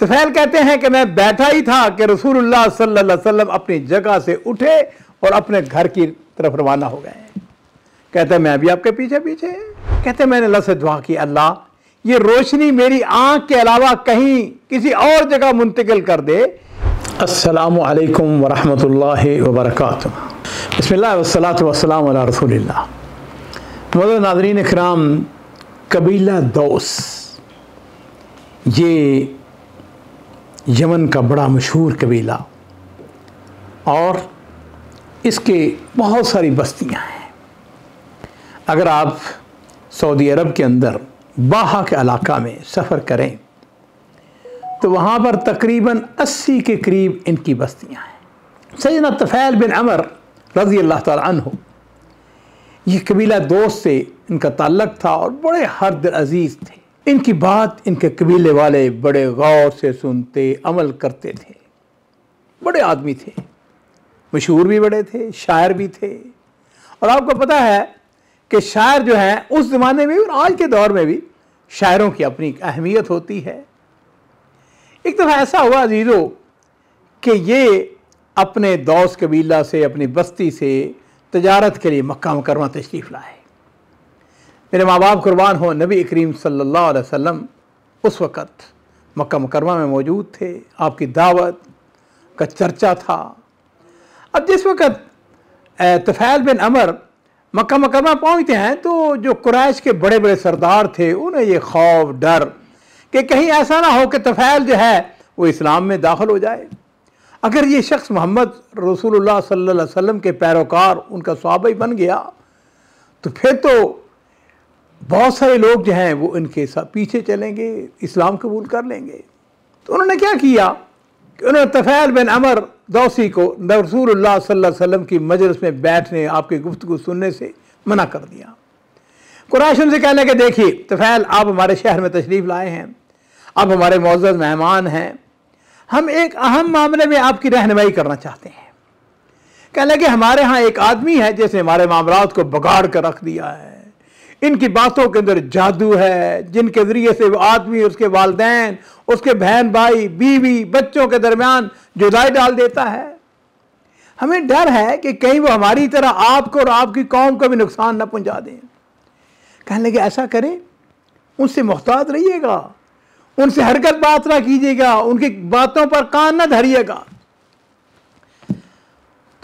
तुफैल तो कहते हैं कि मैं बैठा ही था कि रसूलुल्लाह सल्लल्लाहु अलैहि वसल्लम अपनी जगह से उठे और अपने घर की तरफ रवाना हो गए कहते मैं भी आपके पीछे पीछे कहते मैंने अल्लाह से दुआ की अल्लाह ये रोशनी मेरी आंख के अलावा कहीं किसी और जगह मुंतकिल कर दे असलम वरहमत ला वरक बसलात वसलाम रसोल्ला मदर नाजरीन इकराम कबीला दोस ये यमन का बड़ा मशहूर कबीला और इसके बहुत सारी बस्तियां हैं अगर आप सऊदी अरब के अंदर बाहा के इलाका में सफ़र करें तो वहाँ पर तकरीबन 80 के करीब इनकी बस्तियाँ हैं सैदना तफ़ैल बिन अमर रज़ी अल्लाह हो ये कबीला दोस्त से इनका ताल्लक था और बड़े हर दिल अजीज़ थे इनकी बात इनके कबीले वाले बड़े गौर से सुनते अमल करते थे बड़े आदमी थे मशहूर भी बड़े थे शायर भी थे और आपको पता है कि शायर जो हैं उस ज़माने में भी और आज के दौर में भी शायरों की अपनी अहमियत होती है एक दफ़ा ऐसा हुआ अजीज़ो कि ये अपने दोस्त कबीला से अपनी बस्ती से तजारत के लिए मक्का मुकरमा तशरीफ़ लाए मेरे माँ बाप कुर्बान हो नबी करीम सल्लल्लाहु अलैहि वसल्लम उस वक़्त मक्का मुकरमा में मौजूद थे आपकी दावत का चर्चा था अब जिस वक़्त तफ़ैल बिन अमर मक्का मुकरमा पहुँचते हैं तो जो कुरैश के बड़े बड़े सरदार थे उन्हें ये खौफ डर कि कहीं ऐसा ना हो कि तफ़ैल जो है वो इस्लाम में दाखिल हो जाए अगर ये शख्स मोहम्मद रसूलुल्लाह सल्लल्लाहु अलैहि वसल्लम के पैरोकार उनका स्वाब ही बन गया तो फिर तो बहुत सारे लोग जो हैं वो इनके साथ पीछे चलेंगे इस्लाम कबूल कर लेंगे तो उन्होंने क्या किया कि उन्होंने तफैल बिन अमर दौसी को रसूल वसल्लम की मजरस में बैठने आपकी को सुनने से मना कर दिया कुरैशन से कहने के देखिए तफैल आप हमारे शहर में तशरीफ़ लाए हैं आप हमारे मोज़ मेहमान हैं हम एक अहम मामले में आपकी रहनमई करना चाहते हैं कहने के हमारे यहाँ एक आदमी है जिसने हमारे मामला को बगाड़ कर रख दिया है इनकी बातों के अंदर जादू है जिनके ज़रिए से आदमी उसके वालदेन उसके बहन भाई बीवी बच्चों के दरमियान जुदाई डाल देता है हमें डर है कि कहीं वो हमारी तरह आपको और आपकी कौम को भी नुकसान ना पहुंचा दें कहने लगे ऐसा करें उनसे मोहताज रहिएगा उनसे हरकत बात ना कीजिएगा उनकी बातों पर कान ना धरिएगा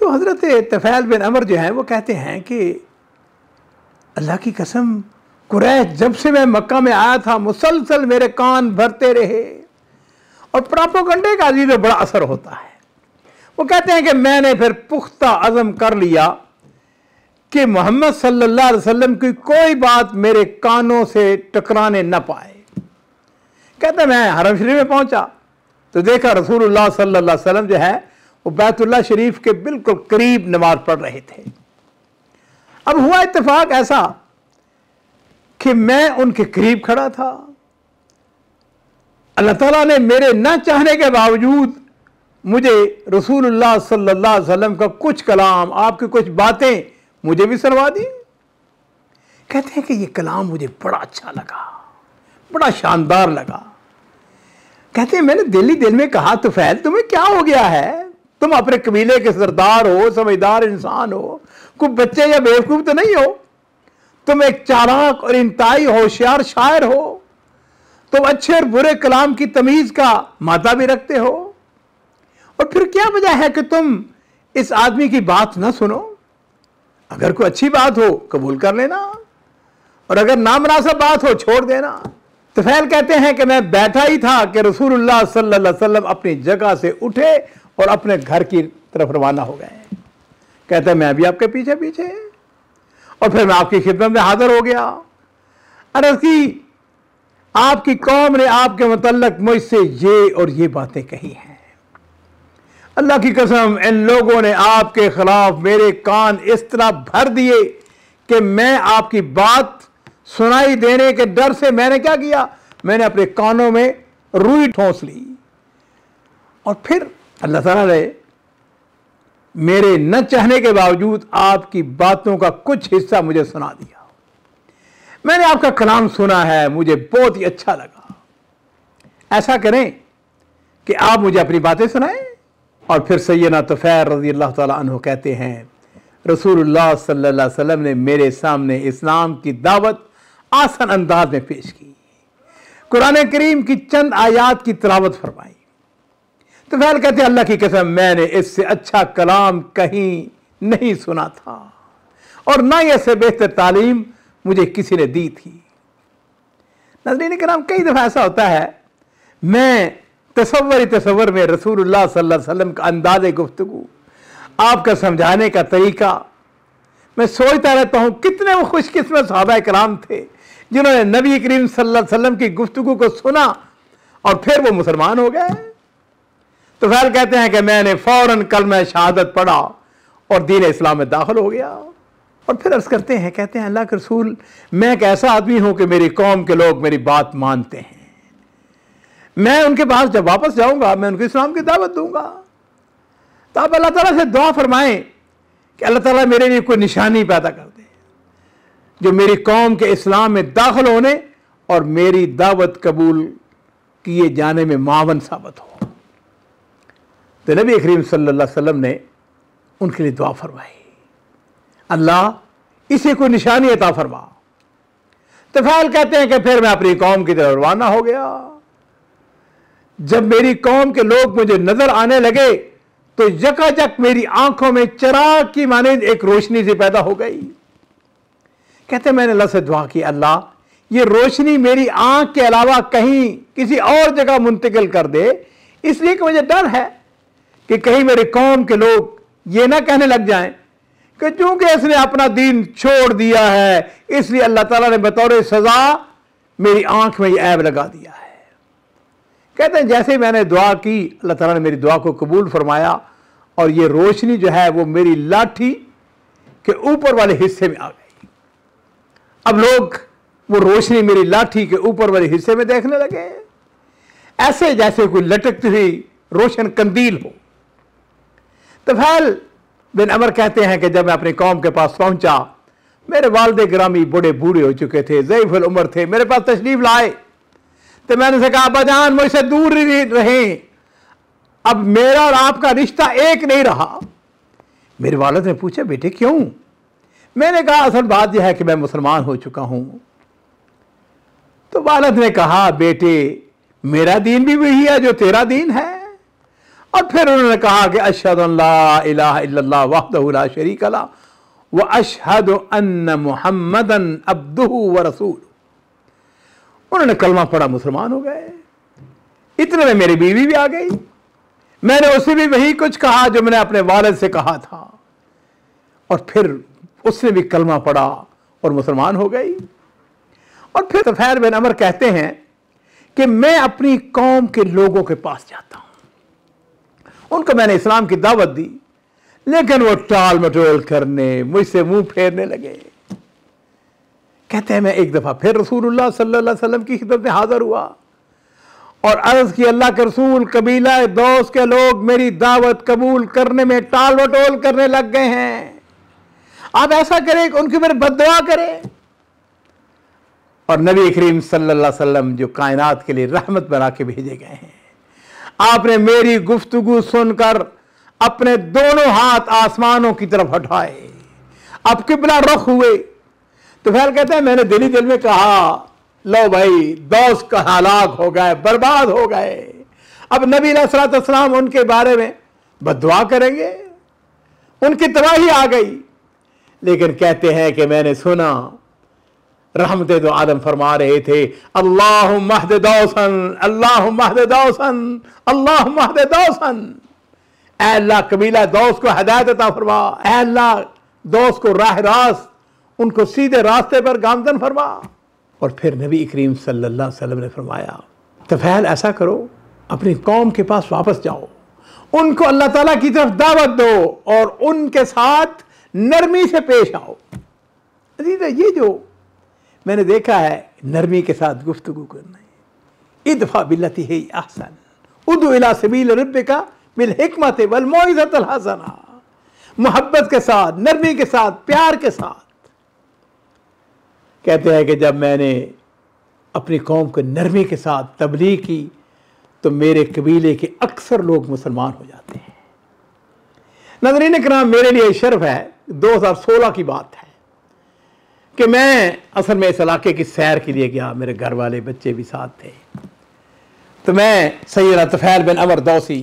तो हज़रत तफैल बिन अमर जो हैं वो कहते हैं कि अल्लाह की कसम कुरैश जब से मैं मक्का में आया था मुसलसल मेरे कान भरते रहे और प्रापोगंडे का अजीज बड़ा असर होता है वो कहते हैं कि मैंने फिर पुख्ता अज़म कर लिया कि मोहम्मद सल्लल्लाहु अलैहि वसल्लम की कोई बात मेरे कानों से टकराने न पाए कहते मैं हरम शरीफ में पहुंचा तो देखा रसूलुल्लाह सल्लल्लाहु अलैहि वसल्लम जो है वो बैतुल्ला शरीफ के बिल्कुल करीब नमाज पढ़ रहे थे अब हुआ इतफाक ऐसा कि मैं उनके करीब खड़ा था अल्लाह ताला ने मेरे न चाहने के बावजूद मुझे रसूलुल्लाह सल्लल्लाहु अलैहि वसल्लम का कुछ कलाम आपकी कुछ बातें मुझे भी सुनवा दी कहते हैं कि ये कलाम मुझे बड़ा अच्छा लगा बड़ा शानदार लगा कहते हैं मैंने दिल्ली दिल में कहा तो फैल तुम्हें क्या हो गया है तुम अपने कबीले के सरदार हो समझदार इंसान हो कोई बच्चे या बेवकूफ़ तो नहीं हो तुम एक चालाक और इंतहाई होशियार शायर हो तुम अच्छे और बुरे कलाम की तमीज़ का मादा भी रखते हो और फिर क्या वजह है कि तुम इस आदमी की बात ना सुनो अगर कोई अच्छी बात हो कबूल कर लेना और अगर नामनासब बात हो छोड़ देना तो फैल कहते हैं कि मैं बैठा ही था कि रसूलुल्लाह सल्लल्लाहु अलैहि वसल्लम अपनी जगह से उठे और अपने घर की तरफ रवाना हो गए कहते हैं मैं भी आपके पीछे पीछे और फिर मैं आपकी खिदमत में हाजिर हो गया अरे की आपकी कौम ने आपके मतलब मुझसे ये और ये बातें कही हैं अल्लाह की कसम इन लोगों ने आपके खिलाफ मेरे कान इस तरह भर दिए कि मैं आपकी बात सुनाई देने के डर से मैंने क्या किया मैंने अपने कानों में रुई ठोंस ली और फिर अल्लाह ताला ने मेरे न चाहने के बावजूद आपकी बातों का कुछ हिस्सा मुझे सुना दिया मैंने आपका कलाम सुना है मुझे बहुत ही अच्छा लगा ऐसा करें कि आप मुझे अपनी बातें सुनाएं और फिर सैदना तफ़ैर रजी अल्लाह तु कहते हैं रसूलुल्लाह सल्लल्लाहु अलैहि वसल्लम ने मेरे सामने इस्लाम की दावत आसान अंदाज में पेश की कुरान करीम की चंद आयात की तलावत फरमाई तो फैल कहते अल्लाह की कसम मैंने इससे अच्छा कलाम कहीं नहीं सुना था और ना ही ऐसे बेहतर तालीम मुझे किसी ने दी थी नजरीन कराम कई दफ़ा ऐसा होता है मैं तस्वर तस्वर में रसूल वसल्लम का अंदाज गुफ्तु आपका समझाने का तरीका मैं सोचता रहता हूँ कितने वो खुशकिस्मत सहाबा कराम थे जिन्होंने नबी करीम सल्लल्लाहु अलैहि वसल्लम की गुफ्तु को सुना और फिर वो मुसलमान हो गए तो फिर कहते हैं कि मैंने फौरन कल मैं शहादत पढ़ा और दीन इस्लाम में दाखिल हो गया और फिर अर्ज़ करते हैं कहते हैं अल्लाह के रसूल मैं एक ऐसा आदमी हूं कि मेरी कौम के लोग मेरी बात मानते हैं मैं उनके पास जब वापस जाऊँगा मैं उनको इस्लाम की दावत दूँगा तो आप अल्लाह तला से दुआ फरमाएं कि अल्लाह तला मेरे लिए कोई निशानी पैदा कर दे जो मेरी कौम के इस्लाम में दाखिल होने और मेरी दावत कबूल किए जाने में मावन साबित हो तो नबी करीम सल्ला वसम ने उनके लिए दुआ फरमाई अल्लाह इसे कोई निशानी अता फरमा तो फैल कहते हैं कि फिर मैं अपनी कौम की तरफ रवाना हो गया जब मेरी कौम के लोग मुझे नजर आने लगे तो जकाजक मेरी आंखों में चराग की माने एक रोशनी से पैदा हो गई कहते मैंने अल्लाह से दुआ की अल्लाह ये रोशनी मेरी आंख के अलावा कहीं किसी और जगह मुंतकिल कर दे इसलिए कि मुझे डर है कि कहीं मेरे कौम के लोग ये ना कहने लग जाएं कि चूंकि इसने अपना दीन छोड़ दिया है इसलिए अल्लाह ताला ने बतौर सज़ा मेरी आंख में ऐब लगा दिया है कहते हैं जैसे मैंने दुआ की अल्लाह ताला ने मेरी दुआ को कबूल फरमाया और ये रोशनी जो है वो मेरी लाठी के ऊपर वाले हिस्से में आ गई अब लोग वो रोशनी मेरी लाठी के ऊपर वाले हिस्से में देखने लगे ऐसे जैसे कोई लटकती हुई रोशन कंदील हो तो फैल बिन अमर कहते हैं कि जब मैं अपनी कौम के पास पहुंचा मेरे वालदे ग्रामी बूढ़े बूढ़े हो चुके थे जयफुल उम्र थे मेरे पास तशरीफ लाए तो मैंने उसे कहा अबाजान मुझसे दूर रहें अब मेरा और आपका रिश्ता एक नहीं रहा मेरे वालद ने पूछा बेटे क्यों मैंने कहा असल बात यह है कि मैं मुसलमान हो चुका हूं तो वालद ने कहा बेटे मेरा दीन भी वही है जो तेरा दीन है और फिर उन्होंने कहा कि अशहद ला वाहदला शरीक अला व अशहद अन्न अब्दू व रसूल उन्होंने कलमा पढ़ा मुसलमान हो गए इतने में मेरी बीवी भी आ गई मैंने उसे भी वही कुछ कहा जो मैंने अपने वालद से कहा था और फिर उसने भी कलमा पढ़ा और मुसलमान हो गई और फिर तफैर तो बिन अमर कहते हैं कि मैं अपनी कौम के लोगों के पास जाता हूँ उनको मैंने इस्लाम की दावत दी लेकिन वो टाल मटोल करने मुझसे मुंह फेरने लगे कहते हैं मैं एक दफ़ा फिर रसूलुल्लाह सल्लल्लाहु अलैहि वसल्लम की खिदत में हाज़िर हुआ और अर्ज़ की अल्लाह के रसूल कबीला दोस्त के लोग मेरी दावत कबूल करने में टाल मटोल करने लग गए हैं आप ऐसा करें कि उनकी मेरे बदवा करें और नबी करीम सल्लल्लाहु अलैहि वसल्लम जो कायनात के लिए रहमत बना के भेजे गए हैं आपने मेरी गुफ्तगु सुनकर अपने दोनों हाथ आसमानों की तरफ हटाए अब किबला रुख हुए तो फैल कहते हैं मैंने दिली दिल में कहा लो भाई दोस्त का हालाक हो गए बर्बाद हो गए अब नबी सलाम उनके बारे में बदवा करेंगे उनकी तबाही आ गई लेकिन कहते हैं कि मैंने सुना रहमत दो तो आदम फरमा रहे थे अल्लाह महद दौसन अल्लाह महद दौसन अल्लाह महद दौसन एल्ला कबीला दोस्त को हदायत अता फरमा एल्ला दोस्त को राह रास उनको सीधे रास्ते पर गामजन फरमा और फिर नबी करीम सल्लल्लाहु अलैहि वसल्लम ने फरमाया तफैल तो ऐसा करो अपनी कौम के पास वापस जाओ उनको अल्लाह ताला की तरफ दावत दो और उनके साथ नरमी से पेश आओ ये जो मैंने देखा है नरमी के साथ गुफ्तगु करना इतफा बिलती है आसन उदो इला सबील रब का मिल हमत वल मोज़त हसना मोहब्बत के साथ नरमी के साथ प्यार के साथ कहते हैं कि जब मैंने अपनी कौम को नरमी के साथ तबलीग की तो मेरे कबीले के अक्सर लोग मुसलमान हो जाते हैं नजरीन कराम मेरे लिए शर्फ है 2016 की बात है कि मैं असल में इस इलाके की सैर के लिए गया मेरे घर वाले बच्चे भी साथ थे तो मैं सैद तफ़ैल बिन अमर दौसी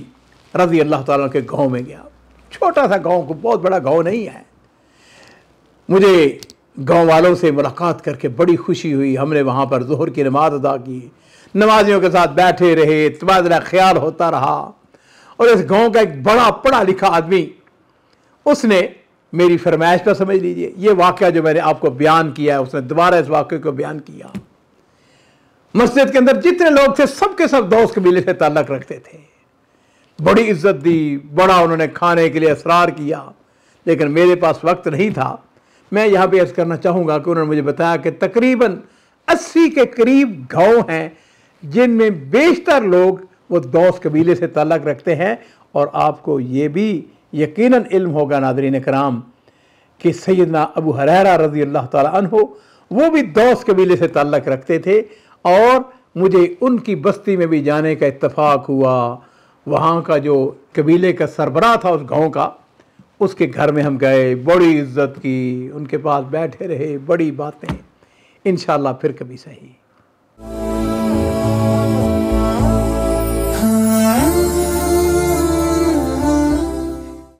रजी अल्लाह तुम के गांव में गया छोटा सा गांव को बहुत बड़ा गांव नहीं है मुझे गांव वालों से मुलाकात करके बड़ी खुशी हुई हमने वहाँ पर जहर की नमाज अदा की नमाजियों के साथ बैठे रहे तबादला ख्याल होता रहा और इस गांव का एक बड़ा पढ़ा लिखा आदमी उसने मेरी फरमाइश का समझ लीजिए ये वाक्य जो मैंने आपको बयान किया है उसने दोबारा इस वाक्य को बयान किया मस्जिद के अंदर जितने लोग थे सबके सब दोस्त कबीले से ताल्लक रखते थे बड़ी इज्जत दी बड़ा उन्होंने खाने के लिए असरार किया लेकिन मेरे पास वक्त नहीं था मैं यहाँ पे ऐसा करना चाहूँगा कि उन्होंने मुझे बताया कि तकरीबन अस्सी के करीब गाँव हैं जिनमें बेशतर लोग वो दोस्त कबीले से ताल्लक रखते हैं और आपको ये भी यकीन इल्म होगा नादरीन कराम कि सैदना अबू हरहरा रजी अल्लाह हो वो भी दोस्त कबीले से ताल्लक़ रखते थे और मुझे उनकी बस्ती में भी जाने का इतफाक़ हुआ वहाँ का जो कबीले का सरबरा था उस गांव का उसके घर में हम गए बड़ी इज्जत की उनके पास बैठे रहे बड़ी बातें इन फिर कभी सही